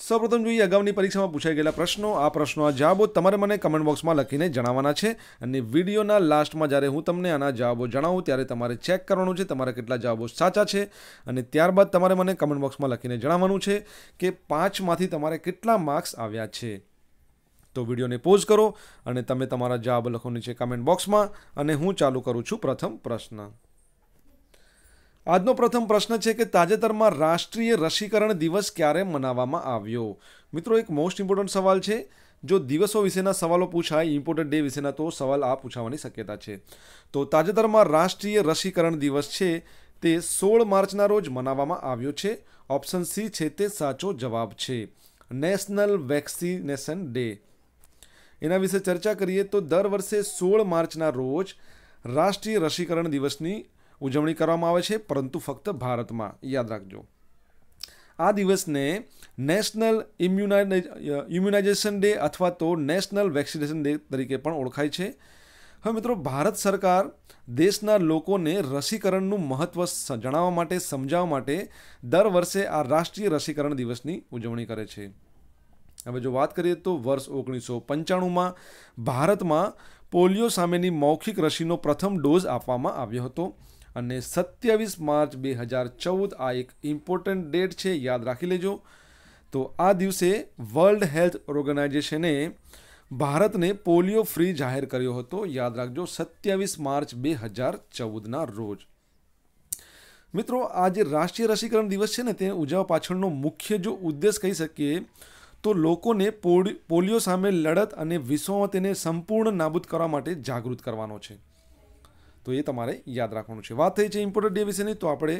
સૌપ્રથમ જોઈએ અગાઉની પરીક્ષામાં પૂછાઈ ગયેલા પ્રશ્નો આ પ્રશ્નો આ જવાબો તમારે મને કમેન્ટ બોક્સમાં લખીને જણાવવાના છે અને વિડીયોના લાસ્ટમાં જ્યારે હું તમને આના જવાબો જણાવું ત્યારે તમારે ચેક કરવાનું છે તમારા કેટલા જવાબો સાચા છે અને ત્યારબાદ તમારે મને કમેન્ટ બોક્સમાં લખીને જણાવવાનું છે કે પાંચમાંથી તમારે કેટલા માર્ક્સ આવ્યા છે તો વિડીયોને પોઝ કરો અને તમે તમારા જવાબ લખો નીચે કમેન્ટ બોક્સમાં અને હું ચાલુ કરું છું પ્રથમ પ્રશ્ન આજનો પ્રથમ પ્રશ્ન છે કે તાજેતરમાં રાષ્ટ્રીય રસીકરણ દિવસ ક્યારે મનાવવામાં આવ્યો મિત્રો એક મોસ્ટ ઇમ્પોર્ટન્ટ સવાલ છે જો દિવસો વિશેના સવાલો પૂછાય ઇમ્પોર્ટન્ટ ડે વિશેના તો સવાલ આ પૂછાવાની શક્યતા છે તો તાજેતરમાં રાષ્ટ્રીય રસીકરણ દિવસ છે તે સોળ માર્ચના રોજ મનાવવામાં આવ્યો છે ઓપ્શન સી છે તે સાચો જવાબ છે નેશનલ વેક્સિનેશન ડે એના વિશે ચર્ચા કરીએ તો દર વર્ષે સોળ માર્ચના રોજ રાષ્ટ્રીય રસીકરણ દિવસની ઉજવણી કરવામાં આવે છે પરંતુ ફક્ત ભારતમાં યાદ રાખજો આ દિવસને નેશનલ ઇમ્યુના ઇમ્યુનાઇઝેશન ડે અથવા તો નેશનલ વેક્સિનેશન ડે તરીકે પણ ઓળખાય છે હવે મિત્રો ભારત સરકાર દેશના લોકોને રસીકરણનું મહત્ત્વ જણાવવા માટે સમજાવવા માટે દર વર્ષે આ રાષ્ટ્રીય રસીકરણ દિવસની ઉજવણી કરે છે હવે જો વાત કરીએ તો વર્ષ ઓગણીસો પંચાણુંમાં ભારતમાં પોલિયો સામેની મૌખિક રસીનો પ્રથમ ડોઝ આપવામાં આવ્યો હતો અને સત્યાવીસ માર્ચ બે હજાર ચૌદ આ એક ઇમ્પોર્ટન્ટ ડેટ છે યાદ રાખી લેજો તો આ દિવસે વર્લ્ડ હેલ્થ ઓર્ગેનાઇઝેશને ભારતને પોલિયો ફ્રી જાહેર કર્યો હતો યાદ રાખજો સત્યાવીસ માર્ચ બે હજાર ચૌદના રોજ મિત્રો આ જે રાષ્ટ્રીય રસીકરણ દિવસ છે ને તે ઉજવવા પાછળનો મુખ્ય જો ઉદ્દેશ કહી શકીએ તો લોકોને પોલિયો સામે લડત અને વિશ્વમાં તેને સંપૂર્ણ નાબૂદ કરવા માટે જાગૃત કરવાનો છે તો એ તમારે યાદ રાખવાનું છે વાત થઈ છે ઇમ્પોર્ટન્ટ ડે વિશેની તો આપણે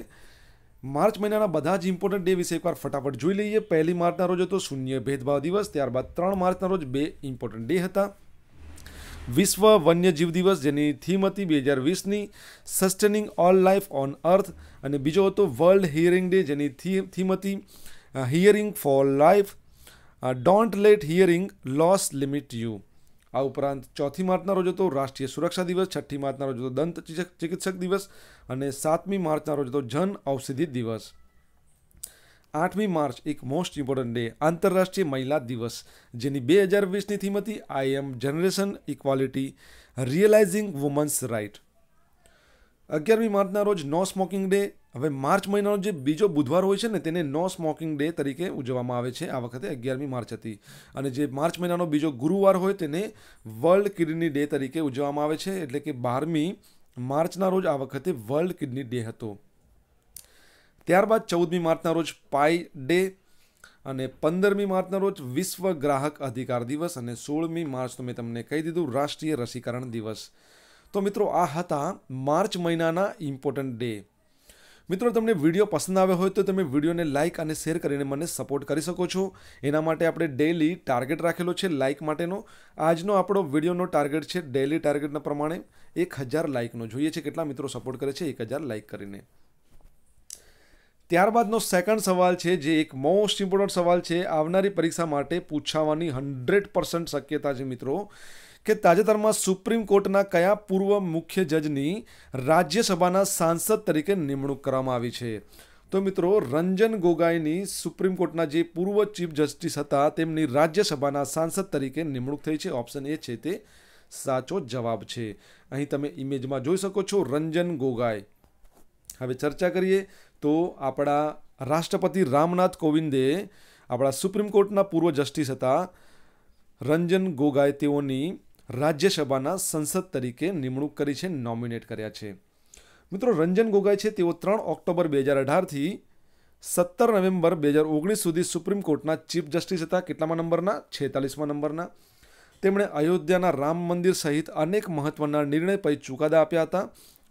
માર્ચ મહિનાના બધા જ ઇમ્પોર્ટન્ટ ડે વિશે એકવાર ફટાફટ જોઈ લઈએ પહેલી માર્ચના રોજ હતો શૂન્ય ભેદભાવ દિવસ ત્યારબાદ ત્રણ માર્ચના રોજ બે ઇમ્પોર્ટન્ટ ડે હતા વિશ્વ વન્યજીવ દિવસ જેની થીમ હતી બે હજાર વીસની sustaining all life on earth અને બીજો હતો વર્લ્ડ હિયરિંગ ડે જેની થીમ હતી hearing for life don't let hearing loss limit you આ ઉપરાંત ચોથી માર્ચના રોજ હતો રાષ્ટ્રીય સુરક્ષા દિવસ છઠ્ઠી માર્ચના રોજ હતો દંત ચિકિત્સક દિવસ અને સાતમી માર્ચના રોજ હતો જન ઔષધિ દિવસ આઠમી માર્ચ એક મોસ્ટ ઇમ્પોર્ટન્ટ ડે આંતરરાષ્ટ્રીય મહિલા દિવસ જેની બે હજાર વીસની થીમ હતી I am generation equality realising women's right અગિયારમી માર્ચના રોજ નો સ્મોકિંગ ડે હવે માર્ચ મહિનાનો જે બીજો બુધવાર હોય છે ને તેને નો સ્મોકિંગ ડે તરીકે ઉજવવામાં આવે છે આ વખતે અગિયારમી માર્ચ હતી અને જે માર્ચ મહિનાનો બીજો ગુરુવાર હોય તેને વર્લ્ડ કિડની ડે તરીકે ઉજવવામાં આવે છે એટલે કે બારમી માર્ચના રોજ આ વખતે વર્લ્ડ કિડની ડે હતો ત્યારબાદ ચૌદમી માર્ચના રોજ પાઈ ડે અને પંદરમી માર્ચના રોજ વિશ્વ ગ્રાહક અધિકાર દિવસ અને સોળમી માર્ચ તો મેં તમને કહી દીધું રાષ્ટ્રીય રસીકરણ દિવસ તો મિત્રો આ હતા માર્ચ મહિનાના ઇમ્પોર્ટન્ટ ડે મિત્રો તમને વિડીયો પસંદ આવ્યો હોય તો તમે વિડીયોને લાઇક અને શેર કરીને મને સપોર્ટ કરી શકો છો એના માટે આપણે ડેલી ટાર્ગેટ રાખેલો છે લાઇક માટેનો આજનો આપણો વિડીયોનો ટાર્ગેટ છે ડેલી ટાર્ગેટના પ્રમાણે એક હજાર લાઇકનો જોઈએ છે કેટલા મિત્રો સપોર્ટ કરે છે એક હજાર લાઇક કરીને ત્યારબાદનો સેકન્ડ સવાલ છે જે એક મોસ્ટ ઇમ્પોર્ટન્ટ સવાલ છે આવનારી પરીક્ષા માટે પૂછાવાની હંડ્રેડ શક્યતા છે મિત્રો કે તાજેતરમાં સુપ્રીમ કોર્ટના કયા પૂર્વ મુખ્ય જજની રાજ્યસભાના સાંસદ તરીકે નિમણૂક કરવામાં આવી છે તો મિત્રો રંજન ગોગાઈની સુપ્રીમ કોર્ટના જે પૂર્વ ચીફ જસ્ટિસ હતા તેમની રાજ્યસભાના સાંસદ તરીકે નિમણૂક થઈ છે ઓપ્શન એ છે તે સાચો જવાબ છે અહીં તમે ઇમેજમાં જોઈ શકો છો રંજન ગોગાઈ હવે ચર્ચા કરીએ તો આપણા રાષ્ટ્રપતિ રામનાથ કોવિંદે આપણા સુપ્રીમ કોર્ટના પૂર્વ જસ્ટિસ હતા રંજન ગોગાઈ તેઓની રાજ્યસભાના સંસદ તરીકે નિમણૂક કરી છે નોમિનેટ કર્યા છે મિત્રો રંજન ગોગોઈ છે તેઓ ત્રણ ઓક્ટોબર બે હજાર અઢારથી સત્તર નવેમ્બર બે હજાર ઓગણીસ સુધી સુપ્રીમ કોર્ટના ચીફ જસ્ટિસ હતા કેટલામાં નંબરના છેતાલીસમાં નંબરના તેમણે અયોધ્યાના રામ મંદિર સહિત અનેક મહત્ત્વના નિર્ણય પછી ચુકાદા આપ્યા હતા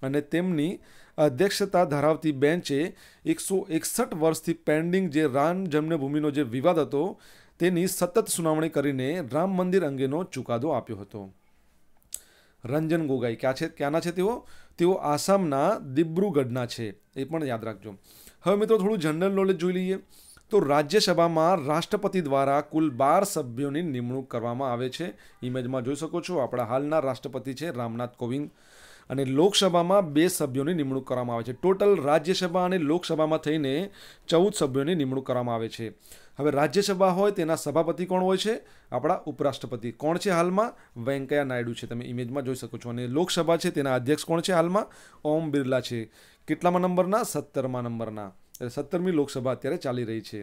અને તેમની અધ્યક્ષતા ધરાવતી બેન્ચે એકસો એકસઠ વર્ષથી પેન્ડિંગ જે રામ જન્મભૂમિનો જે વિવાદ હતો તેની સતત સુનાવણી કરીને રામ મંદિર અંગેનો ચુકાદો આપ્યો હતો રંજન ગોગાઈ ક્યાં છે ક્યાંના છે તેઓ તેઓ આસામના દિબ્રુગઢના છે એ પણ યાદ રાખજો હવે મિત્રો થોડું જનરલ નોલેજ જોઈ લઈએ તો રાજ્યસભામાં રાષ્ટ્રપતિ દ્વારા કુલ બાર સભ્યોની નિમણૂક કરવામાં આવે છે ઇમેજમાં જોઈ શકો છો આપણા હાલના રાષ્ટ્રપતિ છે રામનાથ કોવિંદ અને લોકસભામાં બે સભ્યોની નિમણૂક કરવામાં આવે છે ટોટલ રાજ્યસભા અને લોકસભામાં થઈને ચૌદ સભ્યોની નિમણૂક કરવામાં આવે છે હવે રાજ્યસભા હોય તેના સભાપતિ કોણ હોય છે આપણા ઉપરાષ્ટ્રપતિ કોણ છે હાલમાં વેંકૈયા નાયડુ છે તમે ઇમેજમાં જોઈ શકો છો અને લોકસભા છે તેના અધ્યક્ષ કોણ છે હાલમાં ઓમ બિરલા છે કેટલામાં નંબરના સત્તરમા નંબરના એટલે સત્તરમી લોકસભા અત્યારે ચાલી રહી છે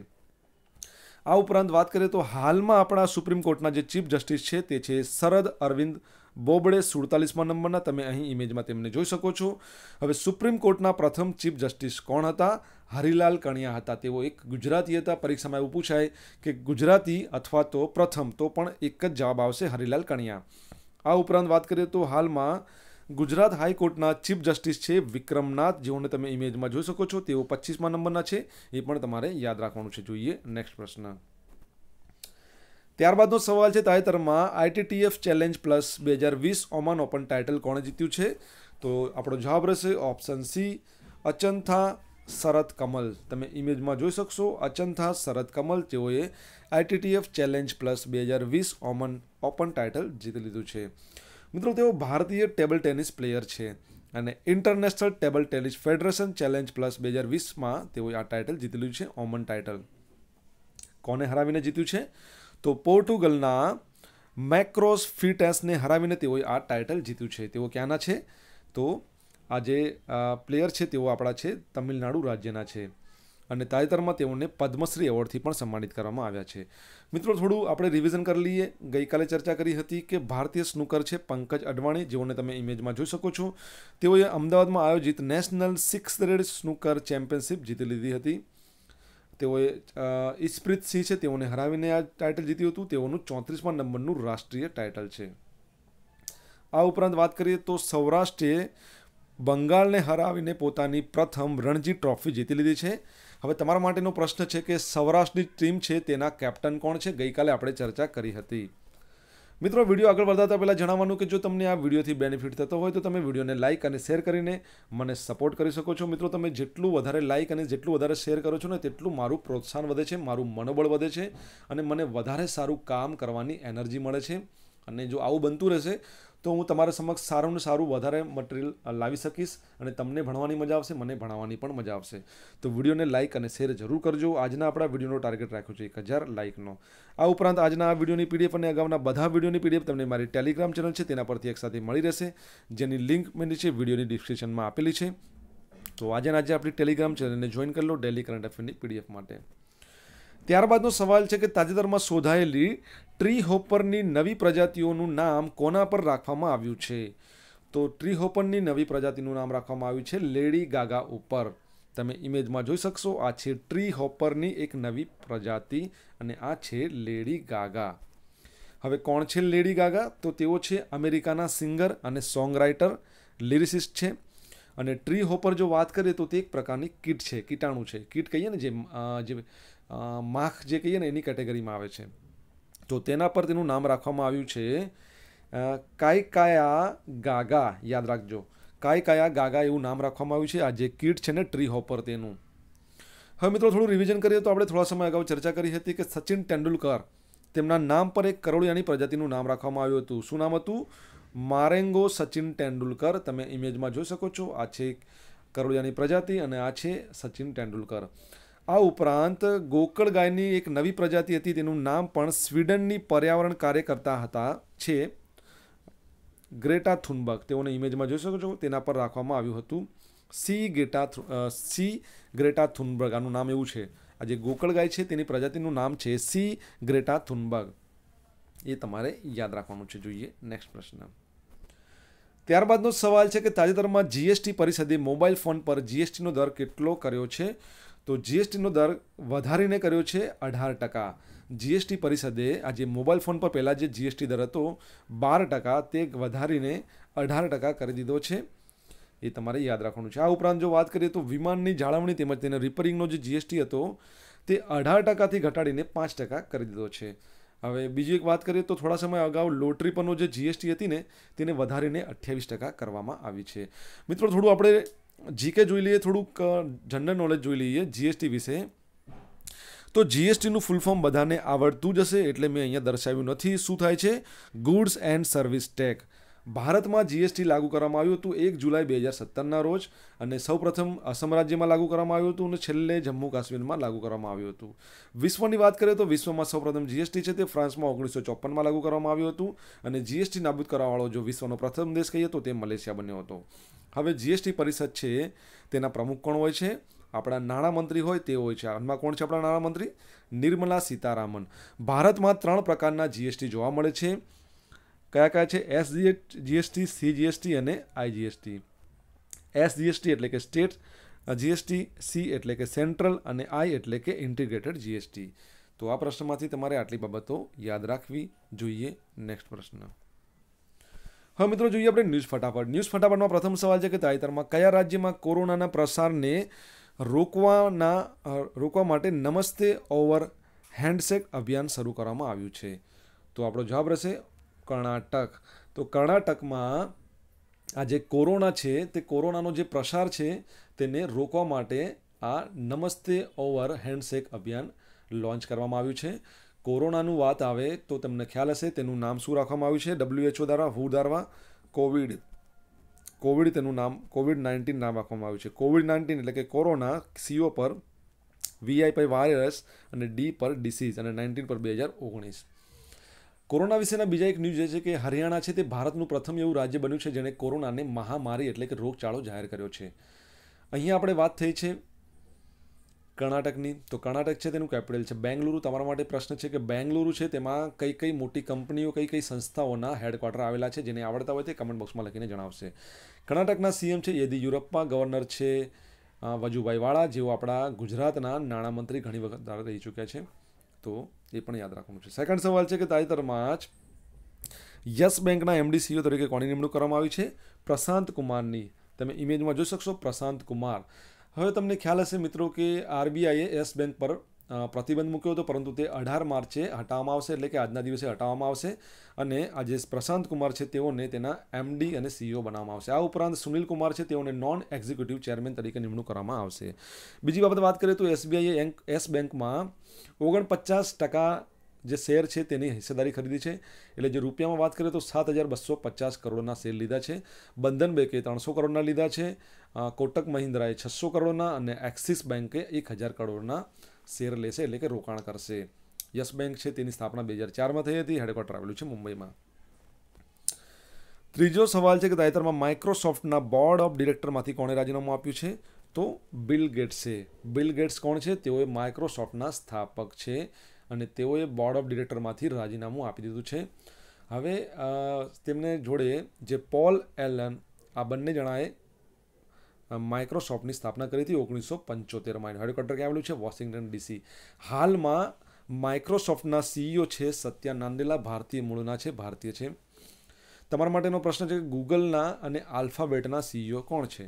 આ ઉપરાંત વાત કરીએ તો હાલમાં આપણા સુપ્રીમ કોર્ટના જે ચીફ જસ્ટિસ છે તે છે શરદ અરવિંદ બોબડે સુડતાલીસમાં નંબરના તમે અહીં ઇમેજમાં તેમને જોઈ શકો છો હવે સુપ્રીમ કોર્ટના પ્રથમ ચીફ જસ્ટિસ કોણ હતા હરિલાલ કણિયા હતા તેઓ એક ગુજરાતી હતા પરીક્ષામાં એવું પૂછાય કે ગુજરાતી અથવા તો પ્રથમ તો પણ એક જ જવાબ આવશે હરિલાલ કણિયા આ ઉપરાંત વાત કરીએ તો હાલમાં ગુજરાત હાઈકોર્ટના ચીફ જસ્ટિસ છે વિક્રમનાથ જેઓને તમે ઇમેજમાં જોઈ શકો છો તેઓ પચીસમા નંબરના છે એ પણ તમારે યાદ રાખવાનું છે જોઈએ નેક્સ્ટ પ્રશ્ન ત્યારબાદનો સવાલ છે તાજેતરમાં આઈટીટીએફ ચેલેન્જ પ્લસ બે હજાર વીસ ઓમાન ઓપન ટાઇટલ કોણે જીત્યું છે તો આપણો જવાબ રહેશે ઓપ્શન સી અચંથા શરદ કમલ તમે ઇમેજમાં જોઈ શકશો અચંથા શરદ કમલ તેઓએ આઈટીટીએફ ચેલેન્જ પ્લસ બે હજાર વીસ ઓમન ઓપન ટાઇટલ જીતી લીધું છે મિત્રો તેઓ ભારતીય ટેબલ ટેનિસ પ્લેયર છે અને international table tennis federation challenge plus બે હજાર વીસમાં તેઓએ આ ટાઇટલ જીતેલું છે ઓમન ટાઇટલ કોને હરાવીને જીત્યું છે તો પોર્ટુગલના મેક્રોસ ફિટેસને હરાવીને તેઓએ આ ટાઇટલ જીત્યું છે તેઓ ક્યાંના છે તો આ જે પ્લેયર છે તેઓ આપણા છે તમિલનાડુ રાજ્યના છે અને તાજેતરમાં તેઓને પદ્મશ્રી એવોર્ડથી પણ સન્માનિત કરવામાં આવ્યા છે મિત્રો થોડું આપણે રિવિઝન કરી લઈએ ગઈકાલે ચર્ચા કરી હતી કે ભારતીય સ્નૂકર છે પંકજ અડવાણી જેઓને તમે ઇમેજમાં જોઈ શકો છો તેઓએ અમદાવાદમાં આયોજિત national six grade snooker championship જીતી લીધી હતી તેઓએ ઇસ્પ્રિત સિંહ છે તેઓને હરાવીને આ ટાઇટલ જીત્યું હતું તેઓનું ચોત્રીસમાં નંબરનું રાષ્ટ્રીય ટાઇટલ છે આ ઉપરાંત વાત કરીએ તો સૌરાષ્ટ્રે બંગાળને હરાવીને પોતાની પ્રથમ રણજી ટ્રોફી જીતી લીધી છે હવે તમારા માટેનો પ્રશ્ન છે કે સૌરાષ્ટ્રની ટીમ છે તેના કેપ્ટન કોણ છે ગઈકાલે આપણે ચર્ચા કરી હતી મિત્રો વિડીયો આગળ વધારતા પહેલાં જણાવવાનું કે જો તમને આ વિડીયોથી બેનિફિટ થતો હોય તો તમે વિડીયોને લાઇક અને શેર કરીને મને સપોર્ટ કરી શકો છો મિત્રો તમે જેટલું વધારે લાઇક અને જેટલું વધારે શેર કરો છો ને તેટલું મારું પ્રોત્સાહન વધે છે મારું મનોબળ વધે છે અને મને વધારે સારું કામ કરવાની એનર્જી મળે છે અને જો આવું બનતું રહેશે તો હું તમારા સમક્ષ સારું ને સારું વધારે મટીરિયલ લાવી શકીશ અને તમને ભણવાની મજા આવશે મને ભણાવવાની પણ મજા આવશે તો વિડીયોને લાઇક અને શેર જરૂર કરજો આજના આપણા વિડીયોનો ટાર્ગેટ રાખ્યો છે એક હજાર લાઇકનો આ ઉપરાંત આજના આ વિડીયોની પીડીએફ અને અગાઉના બધા વિડીયોની પીડીએફ તમને મારી ટેલિગ્રામ ચેનલ છે તેના પરથી એકસાથે મળી રહેશે જેની લિંક મેં નીચે વિડીયોની ડિસ્ક્રિપ્શનમાં આપેલી છે તો આજે આજે આપણી ટેલિગ્રામ ચેનલને જોઈન કરી લો ડેલી કરંટ અફેરની પીડીએફ માટે ત્યારબાદનો સવાલ છે કે તાજેતરમાં શોધાયેલી ટ્રી હોપરની નવી પ્રજાતિઓનું નામ કોના પર રાખવામાં આવ્યું છે તો ટ્રી હોપરની નવી પ્રજાતિનું નામ રાખવામાં આવ્યું છે લેડી ગાગા ઉપર તમે ઇમેજમાં જોઈ શકશો આ છે ટ્રી હોપરની એક નવી પ્રજાતિ અને આ છે લેડી ગાગા હવે કોણ છે લેડી ગાગા તો તેઓ છે અમેરિકાના સિંગર અને સોંગ રાઇટર લિરિસિસ્ટ છે અને ટ્રી હોપર જો વાત કરીએ તો તે એક પ્રકારની કીટ છે કીટાણુ છે કીટ કહીએ ને જે જે માખ જે કહીએ ને એની કેટેગરીમાં આવે છે તો તેના પર તેનું નામ રાખવામાં આવ્યું છે કાય કાયા ગાગા યાદ રાખજો કાય કાયા ગાગા એવું નામ રાખવામાં આવ્યું છે આ જે કીટ છે ને ટ્રી હોપર તેનું હવે મિત્રો થોડું રિવિઝન કરીએ તો આપણે થોડા સમય અગાઉ ચર્ચા કરી હતી કે સચિન તેંડુલકર તેમના નામ પર એક કરોળિયાની પ્રજાતિનું નામ રાખવામાં આવ્યું હતું શું નામ હતું મારેંગો સચિન તેંડુલકર તમે ઇમેજમાં જોઈ શકો છો આ છે કરોળિયાની પ્રજાતિ અને આ છે સચિન તેંડુલકર આ ઉપરાંત ગોકળ ગાયની એક નવી પ્રજાતિ હતી તેનું નામ પણ સ્વીડનની પર્યાવરણ કાર્યકર્તા હતા છે ગ્રેટા થુનબર્ગ તેઓને ઇમેજમાં જોઈ શકો છો તેના પર રાખવામાં આવ્યું હતું C Greta C Greta Thunberg આનું નામ એવું છે આ જે ગોકળ ગાય છે તેની પ્રજાતિનું નામ છે સી ગ્રેટા થુનબર્ગ એ તમારે યાદ રાખવાનું છે જોઈએ નેક્સ્ટ પ્રશ્ન ત્યારબાદનો સવાલ છે કે તાજેતરમાં જીએસટી પરિષદે મોબાઈલ ફોન પર જીએસટીનો દર કેટલો કર્યો છે તો જીએસટીનો દર વધારીને કર્યો છે અઢાર ટકા જીએસટી પરિષદે આજે મોબાઈલ ફોન પર પહેલાં જે જીએસટી દર હતો બાર ટકા તે વધારીને અઢાર ટકા કરી દીધો છે એ તમારે યાદ રાખવાનું છે આ ઉપરાંત જો વાત કરીએ તો વિમાનની જાળવણી તેમજ તેને રિપેરિંગનો જે જીએસટી હતો તે અઢાર ટકાથી ઘટાડીને પાંચ ટકા કરી દીધો છે હવે બીજી એક વાત કરીએ તો થોડા સમય અગાઉ લોટરી પરનો જે જીએસટી હતી ને તેને વધારીને અઠ્યાવીસ ટકા કરવામાં આવી છે મિત્રો થોડું આપણે જીકે જોઈ લઈએ થોડુંક જનરલ નોલેજ જોઈ લઈએ જીએસટી વિશે તો જીએસટીનું ફૂલ ફોર્મ બધાને આવડતું જશે એટલે મેં અહીંયા દર્શાવ્યું નથી શું થાય છે ગુડ્સ એન્ડ સર્વિસ ટેક ભારતમાં જીએસટી લાગુ કરવામાં આવ્યું હતું એક જુલાઈ બે હજાર સત્તરના રોજ અને સૌપ્રથમ અસમ રાજ્યમાં લાગુ કરવામાં આવ્યું હતું અને છેલ્લે જમ્મુ કાશ્મીરમાં લાગુ કરવામાં આવ્યું હતું વિશ્વની વાત કરીએ તો વિશ્વમાં સૌપ્રથમ જીએસટી છે તે ફ્રાન્સમાં ઓગણીસો ચોપનમાં લાગુ કરવામાં આવ્યું હતું અને જીએસટી નાબૂદ કરવાવાળો જો વિશ્વનો પ્રથમ દેશ કહીએ તો તે મલેશિયા બન્યો હતો હવે જીએસટી પરિષદ છે તેના પ્રમુખ કોણ હોય છે આપણા નાણામંત્રી હોય તે હોય છે હાલમાં કોણ છે આપણા નાણામંત્રી નિર્મલા સીતારામન ભારતમાં ત્રણ પ્રકારના જીએસટી જોવા મળે છે કયા કયા છે એસ જીએસટી સી જીએસટી અને આઈજીએસટી એસ જીએસટી એટલે કે સ્ટેટ જીએસટી સી એટલે કે સેન્ટ્રલ અને આઈ એટલે કે ઇન્ટિગ્રેટેડ જીએસટી તો આ પ્રશ્નમાંથી તમારે આટલી બાબતો યાદ રાખવી જોઈએ નેક્સ્ટ પ્રશ્ન હવે મિત્રો જોઈએ આપણે ન્યૂઝ ફટાફટ ન્યૂઝ ફટાફટમાં પ્રથમ સવાલ છે કે તાજેતરમાં કયા રાજ્યમાં કોરોનાના પ્રસારને રોકવાના રોકવા માટે નમસ્તે ઓવર હેન્ડસેક અભિયાન શરૂ કરવામાં આવ્યું છે તો આપણો જવાબ રહેશે કર્ણાટક તો કર્ણાટકમાં આ જે કોરોના છે તે કોરોનાનો જે પ્રસાર છે તેને રોકવા માટે આ નમસ્તે ઓવર હેન્ડશેક અભિયાન લોન્ચ કરવામાં આવ્યું છે કોરોનાનું વાત આવે તો તમને ખ્યાલ હશે તેનું નામ શું રાખવામાં આવ્યું છે ડબ્લ્યુએચઓ દ્વારા હુ દ્વારા કોવિડ કોવિડ તેનું નામ કોવિડ નાઇન્ટીન નામ રાખવામાં આવ્યું છે કોવિડ નાઇન્ટીન એટલે કે કોરોના સીઓ પર વીઆઈ પર વાયરસ અને ડી પર ડિસીઝ અને નાઇન્ટીન પર બે હજાર ઓગણીસ કોરોના વિશેના બીજા એક ન્યૂઝ એ છે કે હરિયાણા છે તે ભારતનું પ્રથમ એવું રાજ્ય બન્યું છે જેણે કોરોનાને મહામારી એટલે કે રોગચાળો જાહેર કર્યો છે અહીંયા આપણે વાત થઈ છે કર્ણાટકની તો કર્ણાટક છે તેનું કેપિટલ છે બેંગલુરુ તમારા માટે પ્રશ્ન છે કે બેંગલુરુ છે તેમાં કઈ કઈ મોટી કંપનીઓ કઈ કઈ સંસ્થાઓના હેડક્વાર્ટર આવેલા છે જેને આવડતા હોય તે કમેન્ટ બોક્સમાં લખીને જણાવશે કર્ણાટકના સીએમ છે યેદિયુરપ્પા ગવર્નર છે વજુભાઈ વાળા જેઓ આપણા ગુજરાતના નાણામંત્રી ઘણી વખત રહી ચૂક્યા છે તો એ પણ યાદ રાખવાનું છે સેકન્ડ સવાલ છે કે તાજેતરમાં જ યસ બેંકના એમડીસીઓ e તરીકે કોની નિમણૂક કરવામાં આવી છે પ્રશાંત કુમારની તમે ઇમેજમાં જોઈ શકશો પ્રશાંત કુમાર હવે તમને ખ્યાલ હશે મિત્રો કે આરબીઆઈએ યસ બેંક પર પ્રતિબંધ મૂક્યો હતો પરંતુ તે અઢાર માર્ચે હટાવવામાં આવશે એટલે કે આજના દિવસે હટાવવામાં આવશે અને આ જે પ્રશાંત કુમાર છે તેઓને તેના એમડી અને સીઈઓ બનાવવામાં આવશે આ ઉપરાંત સુનિલ કુમાર છે તેઓને નોન એક્ઝિક્યુટિવ ચેરમેન તરીકે નિમણૂક કરવામાં આવશે બીજી બાબત વાત કરીએ તો એસબીઆઈએ એસ બેંકમાં ઓગણપચાસ ટકા જે શેર છે તેની હિસ્સેદારી ખરીદી છે એટલે જે રૂપિયામાં વાત કરીએ તો સાત હજાર બસો પચાસ કરોડના શેર લીધા છે બંધન બેંકે ત્રણસો કરોડના લીધા છે કોટક મહિન્દ્રાએ છસો કરોડના અને એક્સિસ બેંકે એક હજાર કરોડના શેર લેશે એટલે કે રોકાણ કરશે યસ બેંક છે તેની સ્થાપના બે હજાર ચારમાં થઈ હતી હેડક્વાર્ટર આવેલું છે મુંબઈમાં ત્રીજો સવાલ છે કે તાજેતરમાં માઇક્રોસોફ્ટના બોર્ડ ઓફ ડિરેક્ટરમાંથી કોણે રાજીનામું આપ્યું છે તો બિલ ગેટ્સે બિલ ગેટ્સ કોણ છે તેઓએ માઇક્રોસોફ્ટના સ્થાપક છે અને તેઓએ બોર્ડ ઓફ ડિરેક્ટરમાંથી રાજીનામું આપી દીધું છે હવે તેમને જોડે જે પોલ એલન આ બંને જણાએ માઇક્રોસોફ્ટની સ્થાપના કરી હતી ઓગણીસો પંચોતેરમાં હેડક્વાર્ટર ક્યાં આવેલું છે વોશિંગ્ટન ડીસી હાલમાં માઇક્રોસોફ્ટના સીઈઓ e છે સત્યા નાંદેલા ભારતીય મૂળના છે ભારતીય છે તમારા માટેનો પ્રશ્ન છે કે ગૂગલના અને આલ્ફાબેટના સીઈઓ e કોણ છે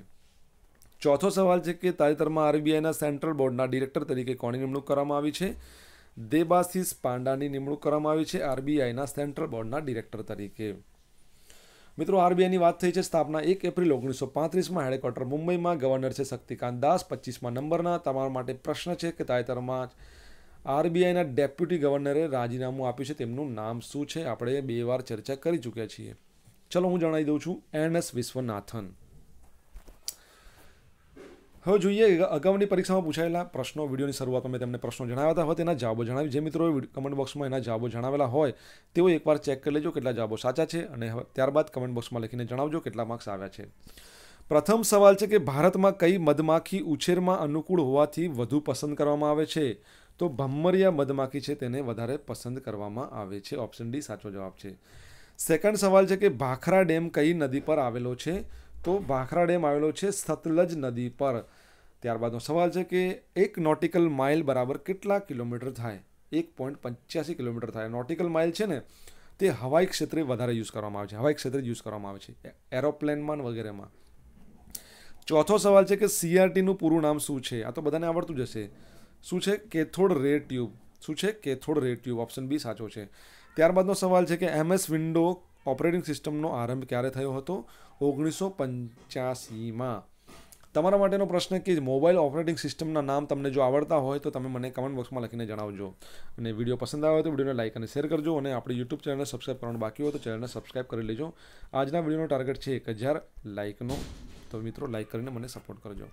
ચોથો સવાલ છે કે તાજેતરમાં આરબીઆઈના સેન્ટ્રલ બોર્ડના ડિરેક્ટર તરીકે કોની નિમણૂક કરવામાં આવી છે દેબાશીસ પાંડાની નિમણૂક કરવામાં આવી છે આરબીઆઈના સેન્ટ્રલ બોર્ડના ડિરેક્ટર તરીકે મિત્રો આરબીઆઈની વાત થઈ છે સ્થાપના એક એપ્રિલ ઓગણીસો પાંત્રીસમાં હેડક્વાર્ટર મુંબઈમાં ગવર્નર છે શક્તિકાંત દાસ પચીસમાં નંબરના તમારા માટે પ્રશ્ન છે કે તાજેતરમાં આરબીઆઈના ડેપ્યુટી ગવર્નરે રાજીનામું આપ્યું છે તેમનું નામ શું છે આપણે બે વાર ચર્ચા કરી ચૂક્યા છીએ ચલો હું જણાવી દઉં છું એન એસ વિશ્વનાથન હવે જોઈએ અગાઉની પરીક્ષામાં પૂછાયેલા પ્રશ્નો વિડીયોની શરૂઆતમાં મેં તમને પ્રશ્નો જણાવ્યા હતા હવે તેના જવાબો જણાવી જે મિત્રો કમેન્ટ બોક્સમાં એના જવાબો જણાવેલા હોય તેઓ એકવાર ચેક કરી લેજો કેટલા જવાબો સાચા છે અને ત્યારબાદ કમેન્ટ બોક્સમાં લખીને જણાવજો કેટલા માર્ક્સ આવ્યા છે પ્રથમ સવાલ છે કે ભારતમાં કઈ મધમાખી ઉછેરમાં અનુકૂળ હોવાથી વધુ પસંદ કરવામાં આવે છે તો ભમ્મરિયા મધમાખી છે તેને વધારે પસંદ કરવામાં આવે છે ઓપ્શન ડી સાચો જવાબ છે સેકન્ડ સવાલ છે કે ભાખરા ડેમ કઈ નદી પર આવેલો છે તો ભાખરા ડેમ આવેલો છે સતલજ નદી પર ત્યારબાદનો સવાલ છે કે એક નોટિકલ માઇલ બરાબર કેટલા કિલોમીટર થાય એક પોઈન્ટ પંચ્યાસી કિલોમીટર થાય નોટિકલ માઇલ છે ને તે હવાઈ ક્ષેત્રે વધારે યુઝ કરવામાં આવે છે હવાઈ ક્ષેત્રે યુઝ કરવામાં આવે છે એરોપ્લેનમાં વગેરેમાં ચોથો સવાલ છે કે સીઆરટીનું પૂરું નામ શું છે આ તો બધાને આવડતું જશે શું છે કેથોડ રે ટ્યુબ શું છે કેથોડ રે ટ્યુબ ઓપ્શન બી સાચો છે ત્યારબાદનો સવાલ છે કે એમએસ વિન્ડો ઓપરેટિંગ સિસ્ટમનો આરંભ ક્યારે થયો હતો ઓગણીસો પંચ્યાસીમાં તમારા માટેનો પ્રશ્ન કે મોબાઈલ ઓપરેટિંગ સિસ્ટમના નામ તમને જો આવડતા હોય તો તમે મને કમેન્ટ બોક્સમાં લખીને જણાવજો અને વિડીયો પસંદ આવ્યો તો વિડીયોને લાઇક અને શેર કરજો અને આપણી યુટ્યુબ ચેનલને સબસ્ક્રાઈબ કરવાનું બાકી હોય તો ચેનલને સબસ્ક્રાઈબ કરી લેજો આજના વિડીયોનો ટાર્ગેટ છે એક હજાર લાઇકનો તો મિત્રો લાઇક કરીને મને સપોર્ટ કરજો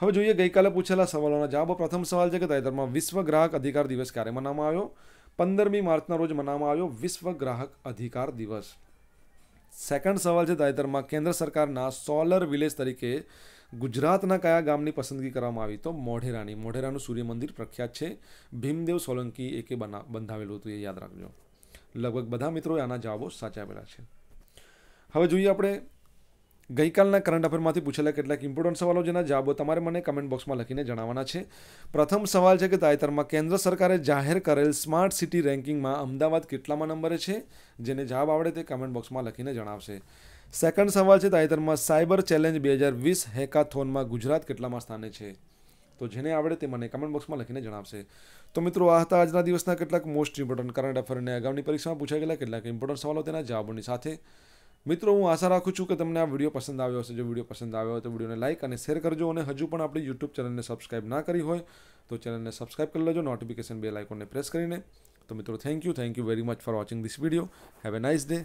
હવે જોઈએ ગઈકાલે પૂછેલા સવાલોના જવાબ પ્રથમ સવાલ છે કે તાજેતરમાં વિશ્વ ગ્રાહક અધિકાર દિવસ ક્યારે મનાવવામાં આવ્યો પંદરમી માર્ચના રોજ મનાવવામાં આવ્યો વિશ્વ ગ્રાહક અધિકાર દિવસ સેકન્ડ સવાલ છે તાજેતરમાં કેન્દ્ર સરકારના સોલર વિલેજ તરીકે ગુજરાતના કયા ગામની પસંદગી કરવામાં આવી તો મોઢેરાની મોઢેરાનું સૂર્ય મંદિર પ્રખ્યાત છે ભીમદેવ સોલંકી એકે બના બંધાવેલું હતું એ યાદ રાખજો લગભગ બધા મિત્રોએ આના જવાબો સાચા આપેલા છે હવે જોઈએ આપણે ગઈકાલના કરંટ અફેરમાંથી પૂછેલા કેટલાક ઇમ્પોર્ટન્ટ સવાલો જેના જવાબો તમારે મને કમેન્ટ બોક્સમાં લખીને જણાવવાના છે પ્રથમ સવાલ છે કે તાજેતરમાં કેન્દ્ર સરકારે જાહેર કરેલ સ્માર્ટ સિટી રેન્કિંગમાં અમદાવાદ કેટલામાં નંબરે છે જેને જવાબ આવડે તે કમેન્ટ બોક્સમાં લખીને જણાવશે સેકન્ડ સવાલ છે તાજેતરમાં સાયબર ચેલેન્જ બે હજાર વીસ હેકાથોનમાં ગુજરાત કેટલામાં સ્થાને છે તો જેને આવડે તે મને કમેન્ટ બોક્સમાં લખીને જણાવશે તો મિત્રો આ હતા આજના દિવસના કેટલાક મોસ્ટ ઇમ્પોર્ટન્ટ કરંટ અફેર અને અગાઉની પરીક્ષામાં પૂછાઈ ગયેલા કેટલાક ઇમ્પોર્ટન્ટ સવાલો તેના જવાબોની સાથે મિત્રો હું આશા રાખું છું કે તમને આ વિડીયો પસંદ આવ્યો હશે જો વિડીયો પસંદ આવ્યો હોય તો વિડીયોને લાઇક અને શેર કરજો અને હજુ પણ આપણી યુટ્યુબ ચેનલને સબસ્ક્રાઇબ ના કરી હોય તો ચેનલને સબસ્ક્રાઇબ કરી લેજો નોટિફિકેશન બે આઇકોનને પ્રેસ કરીને તો મિત્રો thank you thank you very much for watching this video have a nice day